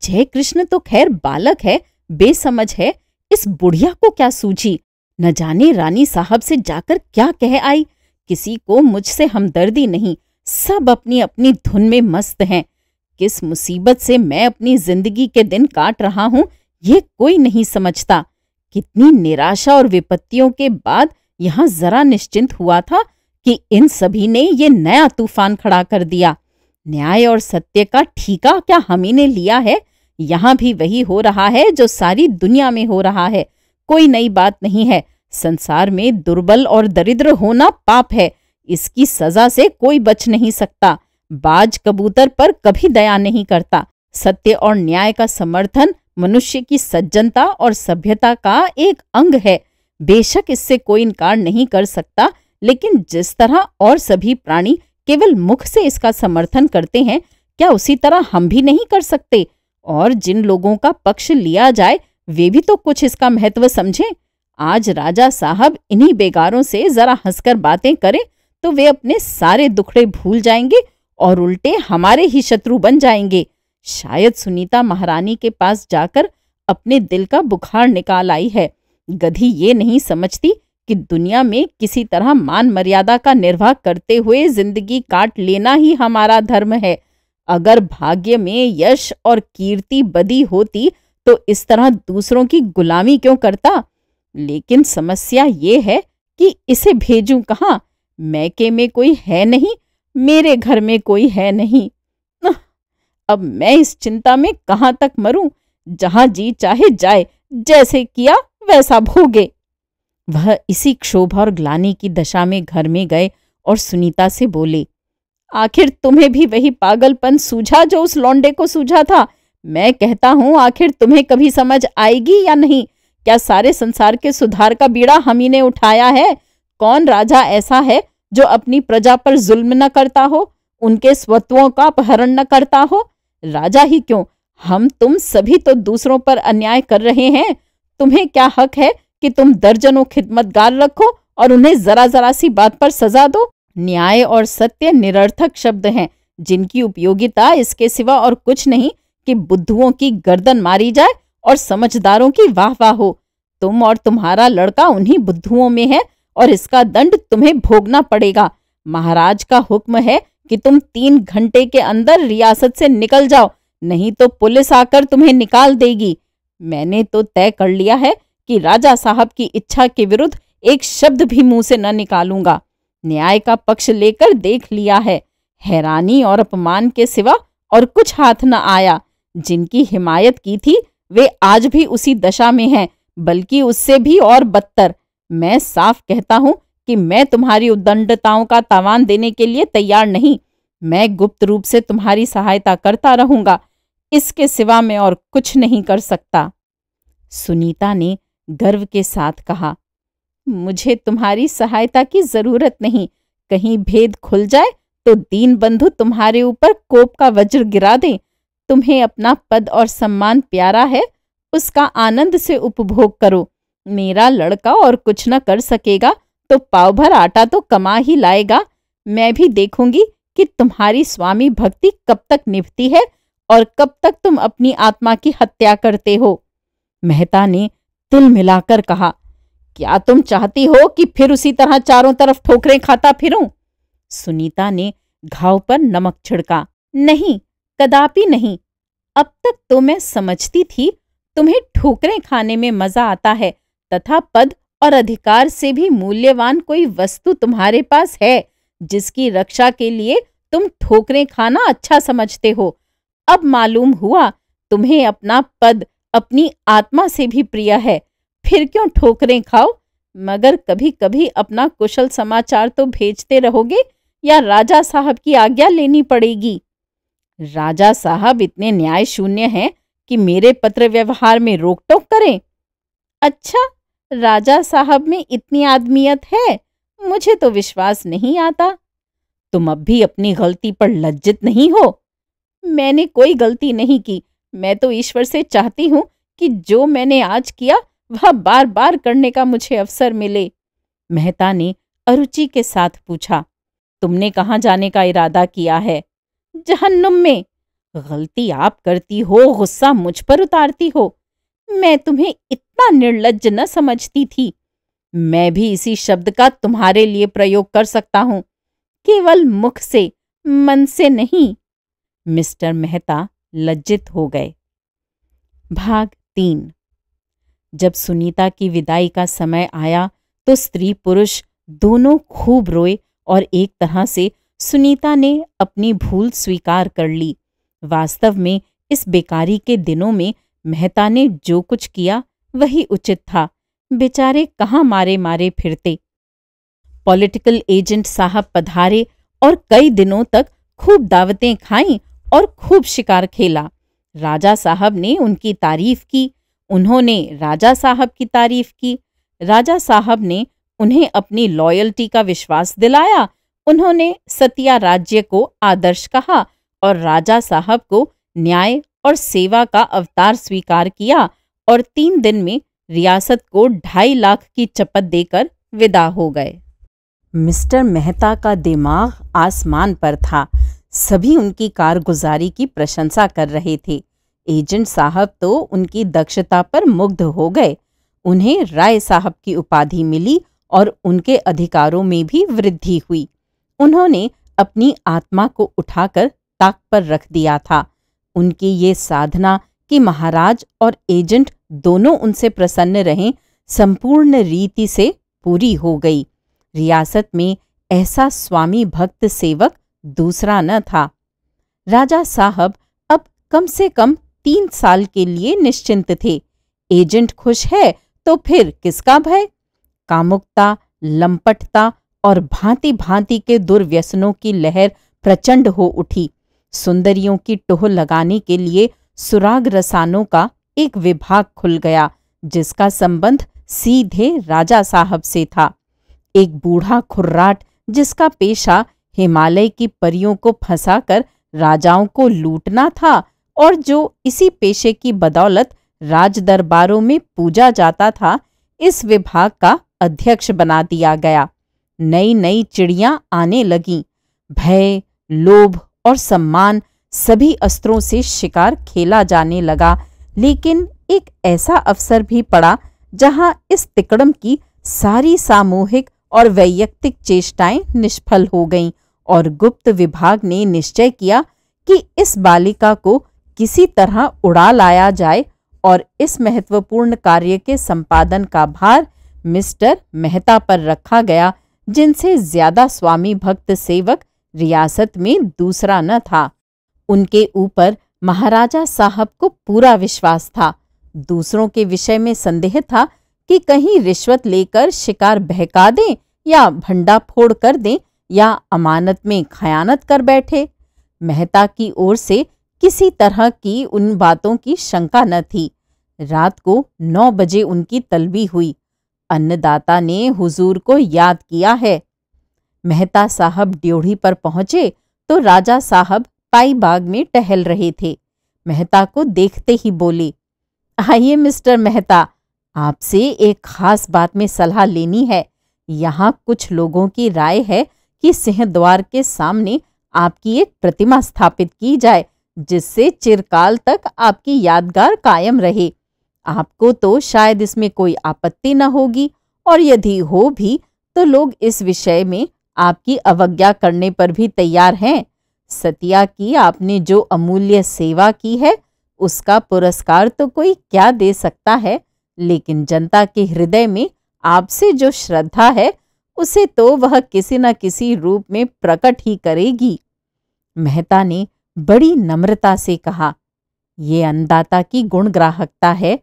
जय कृष्ण तो खैर बालक है बेसमझ है इस बुढ़िया को क्या सूझी न जाने रानी साहब से जाकर क्या कह आई किसी को मुझसे हमदर्दी नहीं सब अपनी अपनी धुन में मस्त हैं किस मुसीबत से मैं अपनी जिंदगी के दिन काट रहा हूँ ये कोई नहीं समझता कितनी निराशा और विपत्तियों के बाद यहां जरा निश्चिंत हुआ था कि इन सभी ने ये नया तूफान खड़ा कर दिया न्याय और सत्य का ठीका क्या हम ही ने लिया है यहां भी वही हो रहा है जो सारी दुनिया में हो रहा है कोई नई बात नहीं है संसार में दुर्बल और दरिद्र होना पाप है इसकी सजा से कोई बच नहीं सकता बाज कबूतर पर कभी दया नहीं करता सत्य और न्याय का समर्थन मनुष्य की सज्जनता और सभ्यता का एक अंग है बेशक इससे कोई इनकार नहीं कर सकता लेकिन जिस तरह और सभी प्राणी केवल मुख से इसका समर्थन करते हैं क्या उसी तरह हम भी नहीं कर सकते और जिन लोगों का पक्ष लिया जाए वे भी तो कुछ इसका महत्व समझें आज राजा साहब इन्हीं बेगारों से जरा हंसकर बातें करें तो वे अपने सारे दुखड़े भूल जाएंगे और उल्टे हमारे ही शत्रु बन जाएंगे शायद सुनीता महारानी के पास जाकर अपने दिल का बुखार निकाल आई है गधी ये नहीं समझती कि दुनिया में किसी तरह मान मर्यादा का निर्वाह करते हुए जिंदगी काट लेना ही हमारा धर्म है अगर भाग्य में यश और कीर्ति बदी होती तो इस तरह दूसरों की गुलामी क्यों करता लेकिन समस्या ये है कि इसे भेजूं कहाँ मैके में कोई है नहीं मेरे घर में कोई है नहीं अब मैं इस चिंता में कहाँ तक मरूं जहां जी चाहे जाए जैसे किया वैसा भोगे वह इसी क्षोभ और ग्लानी की दशा में घर में गए और सुनीता से बोले आखिर तुम्हें भी वही पागलपन सूझा जो उस लौंडे को सूझा था मैं कहता हूं आखिर तुम्हें कभी समझ आएगी या नहीं क्या सारे संसार के सुधार का बीड़ा हम ही ने उठाया है कौन राजा ऐसा है जो अपनी प्रजा पर जुल्म न करता हो उनके स्वत्वों का अपहरण न करता हो राजा ही क्यों हम तुम सभी तो दूसरों पर अन्याय कर रहे हैं तुम्हें क्या हक है कि तुम दर्जनों खिदमतगार रखो और उन्हें जरा जरा सी बात पर सजा दो न्याय और सत्य निरर्थक शब्द हैं जिनकी उपयोगिता इसके सिवा और कुछ नहीं कि बुद्धुओं की गर्दन मारी जाए और समझदारों की वाह वाह हो तुम और तुम्हारा लड़का उन्हीं बुद्धुओं में है और इसका दंड तुम्हें भोगना पड़ेगा महाराज का हुक्म है कि तुम तीन घंटे के अंदर रियासत से निकल जाओ नहीं तो पुलिस आकर तुम्हें निकाल देगी मैंने तो तय कर लिया है कि राजा साहब की इच्छा के विरुद्ध एक शब्द भी मुंह से न निकालूंगा न्याय का पक्ष लेकर देख लिया है हैरानी और अपमान के सिवा और कुछ हाथ न आया जिनकी हिमायत की थी वे आज भी उसी दशा में हैं बल्कि उससे भी और बदतर मैं साफ कहता हूं कि मैं तुम्हारी उदंडताओं का तावान देने के लिए तैयार नहीं मैं गुप्त रूप से तुम्हारी सहायता करता रहूंगा इसके सिवा मैं और कुछ नहीं कर सकता सुनीता ने गर्व के साथ कहा मुझे तुम्हारी सहायता की जरूरत नहीं कहीं भेद खुल जाए तो दीन बंधु तुम्हारे ऊपर कोप का वज्र गिरा दे तुम्हें अपना पद और सम्मान प्यारा है उसका आनंद से उपभोग करो मेरा लड़का और कुछ न कर सकेगा तो पाव भर आटा तो कमा ही लाएगा मैं भी देखूंगी कि तुम्हारी स्वामी भक्ति कब तक निभती है और कब तक तुम अपनी आत्मा की हत्या करते हो मेहता ने तिल मिलाकर कहा क्या तुम चाहती हो कि फिर उसी तरह चारों तरफ ठोकरें खाता फिरूं? सुनीता ने घाव पर नमक छिड़का नहीं कदापि नहीं अब तक तो मैं समझती थी तुम्हें ठोकरें खाने में मजा आता है तथा पद और अधिकार से भी मूल्यवान कोई वस्तु तुम्हारे पास है जिसकी रक्षा के लिए तुम ठोकरें खाना अच्छा समझते हो अब मालूम हुआ तुम्हें अपना पद अपनी आत्मा से भी प्रिय है फिर क्यों ठोकरें खाओ मगर कभी कभी अपना कुशल समाचार तो भेजते रहोगे या राजा साहब की आज्ञा लेनी पड़ेगी राजा साहब इतने न्याय शून्य हैं कि मेरे पत्र व्यवहार में रोक टोक करें अच्छा राजा साहब में इतनी आदमियत है मुझे तो विश्वास नहीं आता तुम अब भी अपनी गलती पर लज्जित नहीं हो मैंने कोई गलती नहीं की मैं तो ईश्वर से चाहती हूं कि जो मैंने आज किया वह बार बार करने का मुझे अवसर मिले मेहता ने अरुचि के साथ पूछा तुमने कहाँ जाने का इरादा किया है जहन्नुम में गलती आप करती हो गुस्सा मुझ पर उतारती हो मैं तुम्हें इतना निर्लज न समझती थी मैं भी इसी शब्द का तुम्हारे लिए प्रयोग कर सकता हूं केवल मुख से मन से नहीं मिस्टर मेहता लज्जित हो गए भाग तीन जब सुनीता की विदाई का समय आया तो स्त्री पुरुष दोनों खूब रोए और एक तरह से सुनीता ने अपनी भूल स्वीकार कर ली वास्तव में इस बेकारी के दिनों में मेहता ने जो कुछ किया वही उचित था बेचारे कहाँ मारे मारे फिरते पॉलिटिकल एजेंट साहब पधारे और कई दिनों तक खूब दावतें खाई और खूब शिकार खेला राजा साहब ने उनकी तारीफ की उन्होंने राजा साहब की तारीफ की राजा साहब ने उन्हें अपनी लॉयल्टी का विश्वास दिलाया उन्होंने सतिया राज्य को आदर्श कहा और राजा साहब को न्याय और सेवा का अवतार स्वीकार किया और तीन दिन में रियासत को ढाई लाख की चपत देकर विदा हो गए मिस्टर मेहता का दिमाग आसमान पर था सभी उनकी कारगुजारी की प्रशंसा कर रहे थे एजेंट साहब तो उनकी दक्षता पर मुग्ध हो गए उन्हें राय साहब की उपाधि मिली और उनके अधिकारों में भी वृद्धि हुई उन्होंने अपनी आत्मा को उठाकर ताक पर रख दिया था उनकी ये साधना कि महाराज और एजेंट दोनों उनसे प्रसन्न रहें संपूर्ण रीति से पूरी हो गई रियासत में ऐसा स्वामी भक्त सेवक दूसरा न था राजा साहब अब कम से कम तीन साल के लिए निश्चिंत थे एजेंट खुश है तो फिर किसका भय कामुकता लंपटता और भांति भांति के दुर्व्यसनों की लहर प्रचंड हो उठी सुंदरियों की टोह लगाने के लिए सुराग रसानों का एक विभाग खुल गया जिसका संबंध सीधे राजा साहब से था एक बूढ़ा खुर्राट जिसका पेशा हिमालय की परियों को फंसाकर राजाओं को लूटना था और जो इसी पेशे की बदौलत राज दरबारों में पूजा जाता था इस विभाग का अध्यक्ष बना दिया गया नई नई चिड़िया आने लगी भय लोभ और सम्मान सभी अस्त्रों से शिकार खेला जाने लगा लेकिन एक ऐसा अवसर भी पड़ा जहां इस तिकड़म की सारी सामूहिक और वैयक्तिक चेष्टाएं निष्फल हो गईं और गुप्त विभाग ने निश्चय किया कि इस बालिका को किसी तरह उड़ा लाया जाए और इस महत्वपूर्ण कार्य के संपादन का भार मिस्टर मेहता पर रखा गया जिनसे ज्यादा स्वामी भक्त सेवक रियासत में दूसरा न था उनके ऊपर महाराजा साहब को पूरा विश्वास था दूसरों के विषय में संदेह था कि कहीं रिश्वत लेकर शिकार बहका दें या भंडा फोड़ कर दें या अमानत में खयानत कर बैठे मेहता की ओर से किसी तरह की उन बातों की शंका न थी रात को नौ बजे उनकी तलबी हुई अन्नदाता ने हुजूर को याद किया है मेहता साहब ड्योढ़ी पर पहुंचे तो राजा साहब पाई बाग में टहल रहे थे मेहता को देखते ही बोले आइए मिस्टर मेहता आपसे एक खास बात में सलाह लेनी है यहाँ कुछ लोगों की राय है कि सिंह द्वार के सामने आपकी एक प्रतिमा स्थापित की जाए जिससे चिरकाल तक आपकी यादगार कायम रहे आपको तो शायद इसमें कोई आपत्ति न होगी और यदि हो भी तो लोग इस विषय में आपकी अवज्ञा करने पर भी तैयार हैं सतिया की आपने जो अमूल्य सेवा की है उसका पुरस्कार तो कोई क्या दे सकता है लेकिन जनता के हृदय में आपसे जो श्रद्धा है उसे तो वह किसी न किसी रूप में प्रकट ही करेगी मेहता ने बड़ी नम्रता से कहा ये अन्नदाता की गुण ग्राहकता है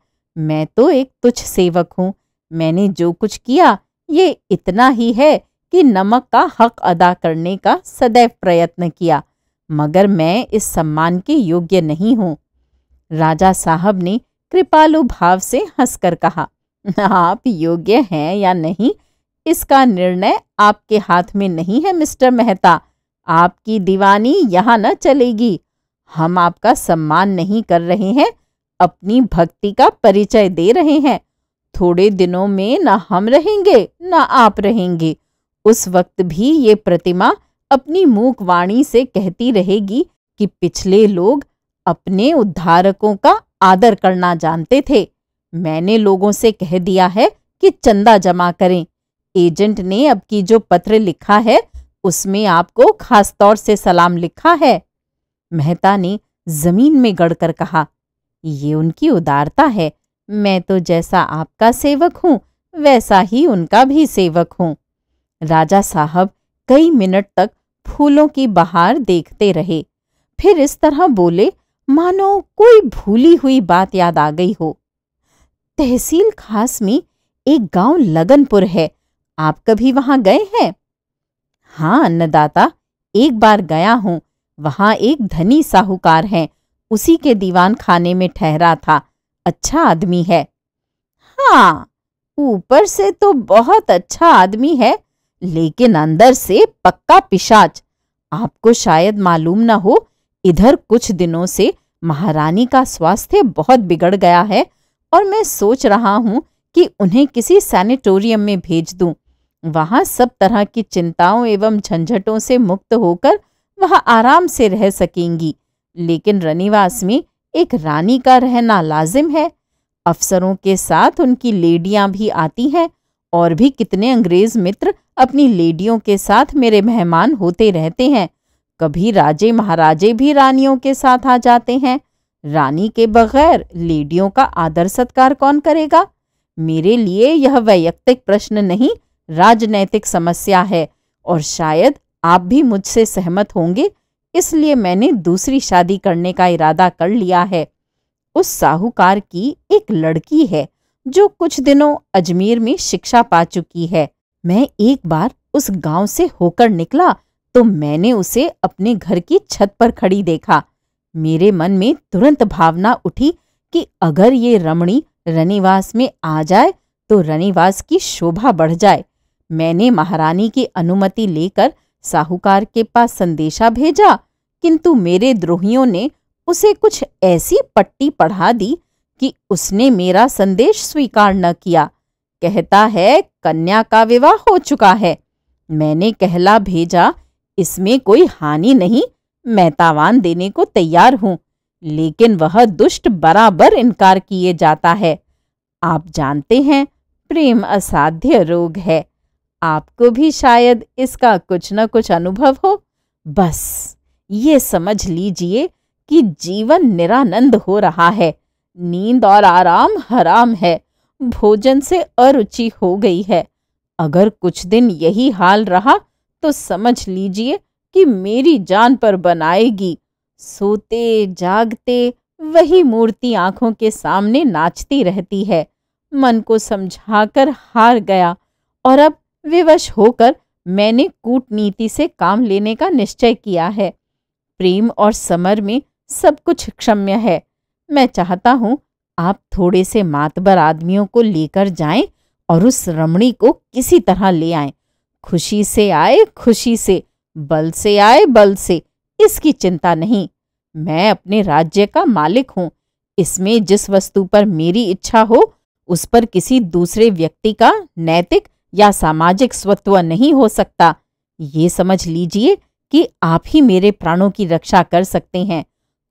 मैं तो एक तुच्छ सेवक हूँ मैंने जो कुछ किया ये इतना ही है कि नमक का हक अदा करने का सदैव प्रयत्न किया मगर मैं इस सम्मान के योग्य नहीं हूँ राजा साहब ने कृपालु भाव से हंसकर कहा आप योग्य हैं या नहीं इसका निर्णय आपके हाथ में नहीं है मिस्टर मेहता आपकी दीवानी यहाँ न चलेगी हम आपका सम्मान नहीं कर रहे हैं अपनी भक्ति का परिचय दे रहे हैं थोड़े दिनों में न हम रहेंगे न आप रहेंगे उस वक्त भी ये प्रतिमा अपनी मूक वाणी से कहती रहेगी कि पिछले लोग अपने उद्धारकों का आदर करना जानते थे मैंने लोगों से कह दिया है कि चंदा जमा करें एजेंट ने अब की जो पत्र लिखा है उसमें आपको खास तौर से सलाम लिखा है मेहता ने जमीन में गड़कर कहा ये उनकी उदारता है मैं तो जैसा आपका सेवक हूं वैसा ही उनका भी सेवक हूं राजा साहब कई मिनट तक फूलों की बहार देखते रहे फिर इस तरह बोले मानो कोई भूली हुई बात याद आ गई हो तहसील खास में एक गांव लगनपुर है आप कभी वहां गए हैं हाँ अन्नदाता एक बार गया हूं वहां एक धनी साहूकार है उसी के दीवान खाने में ठहरा था अच्छा आदमी है हाँ ऊपर से तो बहुत अच्छा आदमी है लेकिन अंदर से पक्का पिशाच आपको शायद मालूम ना हो इधर कुछ दिनों से महारानी का स्वास्थ्य बहुत बिगड़ गया है और मैं सोच रहा हूँ कि उन्हें किसी सैनिटोरियम में भेज दूं। वहा सब तरह की चिंताओं एवं झंझटों से मुक्त होकर वह आराम से रह सकेंगी लेकिन रनिवास में एक रानी का रहना लाजिम है अफसरों के साथ उनकी लेडियां भी आती हैं और भी कितने अंग्रेज मित्र अपनी लेडियों के साथ मेरे मेहमान होते रहते हैं कभी राजे महाराजे भी रानियों के साथ आ जाते हैं रानी के बगैर लेडियों का आदर सत्कार कौन करेगा मेरे लिए यह वैयक्तिक प्रश्न नहीं राजनैतिक समस्या है और शायद आप भी मुझसे सहमत होंगे इसलिए मैंने दूसरी शादी करने का इरादा कर लिया है उस साहूकार की एक लड़की है जो कुछ दिनों अजमेर में शिक्षा पा चुकी है मैं एक बार उस गांव से होकर निकला तो मैंने उसे अपने घर की छत पर खड़ी देखा मेरे मन में तुरंत भावना उठी कि अगर ये रमणी रनिवास में आ जाए तो रनिवास की शोभा बढ़ जाए मैंने महारानी की अनुमति लेकर साहूकार के पास संदेशा भेजा किंतु मेरे द्रोहियों ने उसे कुछ ऐसी पट्टी पढ़ा दी कि उसने मेरा संदेश स्वीकार न किया कहता है कन्या का विवाह हो चुका है मैंने कहला भेजा इसमें कोई हानि नहीं मैं तावान देने को तैयार हूं लेकिन वह दुष्ट बराबर इनकार किए जाता है आप जानते हैं प्रेम असाध्य रोग है आपको भी शायद इसका कुछ न कुछ अनुभव हो बस ये समझ लीजिए कि जीवन निरानंद हो रहा है नींद और आराम हराम है भोजन से अरुचि हो गई है अगर कुछ दिन यही हाल रहा तो समझ लीजिए कि मेरी जान पर बनाएगी सोते जागते वही मूर्ति आंखों के सामने नाचती रहती है मन को समझाकर हार गया और अब विवश होकर मैंने कूटनीति से काम लेने का निश्चय किया है प्रेम और समर में सब कुछ क्षम्य है मैं चाहता हूँ आप थोड़े से मातबर आदमियों को लेकर जाएं और उस रमणी को किसी तरह ले आए खुशी से आए खुशी से बल से आए बल से इसकी चिंता नहीं मैं अपने राज्य का मालिक हूँ इसमें जिस वस्तु पर मेरी इच्छा हो उस पर किसी दूसरे व्यक्ति का नैतिक या सामाजिक स्वत्व नहीं हो सकता ये समझ लीजिए कि आप ही मेरे प्राणों की रक्षा कर सकते हैं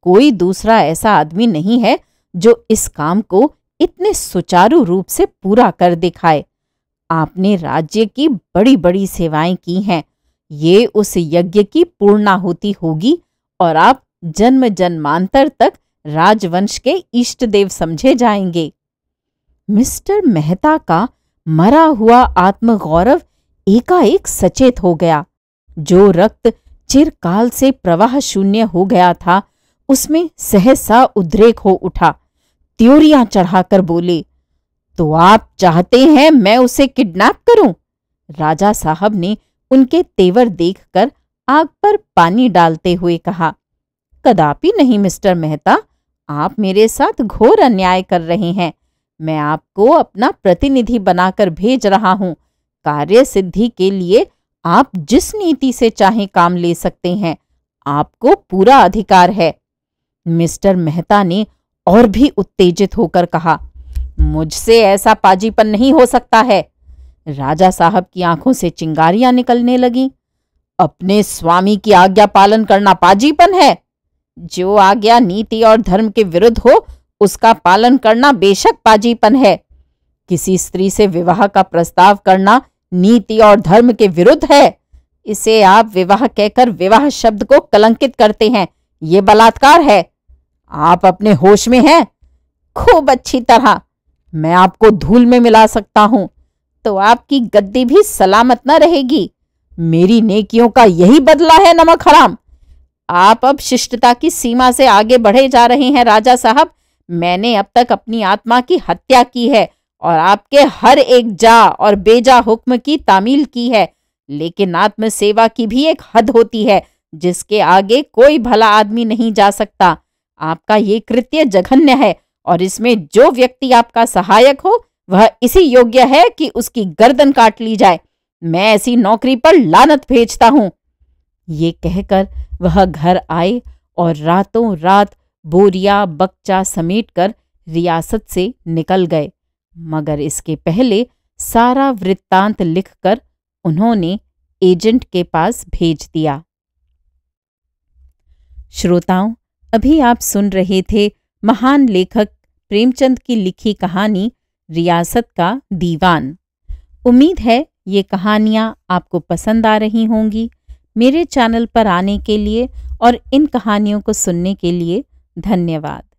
कोई दूसरा ऐसा आदमी नहीं है जो इस काम को इतने सुचारू रूप से पूरा कर दिखाए आपने राज्य की बड़ी बड़ी सेवाएं की हैं ये उस यज्ञ की पूर्णाहुति होगी और आप जन्म जन्मांतर तक राजवंश के इष्ट देव समझे जाएंगे मिस्टर मेहता का मरा हुआ आत्मगौरव एकाएक सचेत हो गया जो रक्त चिरकाल से प्रवाह शून्य हो गया था उसमें सहसा उद्रेक हो उठा त्योरियां चढ़ाकर बोले तो आप चाहते हैं मैं उसे किडनैप करूं राजा साहब ने उनके तेवर देखकर आग पर पानी डालते हुए कहा कदापि नहीं मिस्टर मेहता आप मेरे साथ घोर अन्याय कर रहे हैं मैं आपको अपना प्रतिनिधि बनाकर भेज रहा हूं कार्य सिद्धि के लिए आप जिस नीति से चाहे काम ले सकते हैं आपको पूरा अधिकार है मिस्टर मेहता ने और भी उत्तेजित होकर कहा मुझसे ऐसा पाजीपन नहीं हो सकता है राजा साहब की आंखों से चिंगारियां निकलने लगी अपने स्वामी की आज्ञा पालन करना पाजीपन है जो आज्ञा नीति और धर्म के विरुद्ध हो उसका पालन करना बेशक पाजीपन है किसी स्त्री से विवाह का प्रस्ताव करना नीति और धर्म के विरुद्ध है इसे आप विवाह कहकर विवाह शब्द को कलंकित करते हैं ये बलात्कार है आप अपने होश में हैं खूब अच्छी तरह मैं आपको धूल में मिला सकता हूँ तो आपकी गद्दी भी सलामत न रहेगी मेरी नेकियों का यही बदला है नमक हराम आप अब शिष्टता की सीमा से आगे बढ़े जा रहे हैं राजा साहब मैंने अब तक अपनी आत्मा की हत्या की है और आपके हर एक जा और बेजा हुक्म की तामील की है लेकिन आत्म सेवा की भी एक हद होती है जिसके आगे कोई भला आदमी नहीं जा सकता आपका ये कृत्य जघन्य है और इसमें जो व्यक्ति आपका सहायक हो वह इसी योग्य है कि उसकी गर्दन काट ली जाए मैं ऐसी नौकरी पर लानत भेजता हूं ये कहकर वह घर आए और रातों रात बोरिया बक्चा कर रियासत से निकल गए मगर इसके पहले सारा वृत्तांत लिखकर उन्होंने एजेंट के पास भेज दिया श्रोताओं अभी आप सुन रहे थे महान लेखक प्रेमचंद की लिखी कहानी रियासत का दीवान उम्मीद है ये कहानियाँ आपको पसंद आ रही होंगी मेरे चैनल पर आने के लिए और इन कहानियों को सुनने के लिए धन्यवाद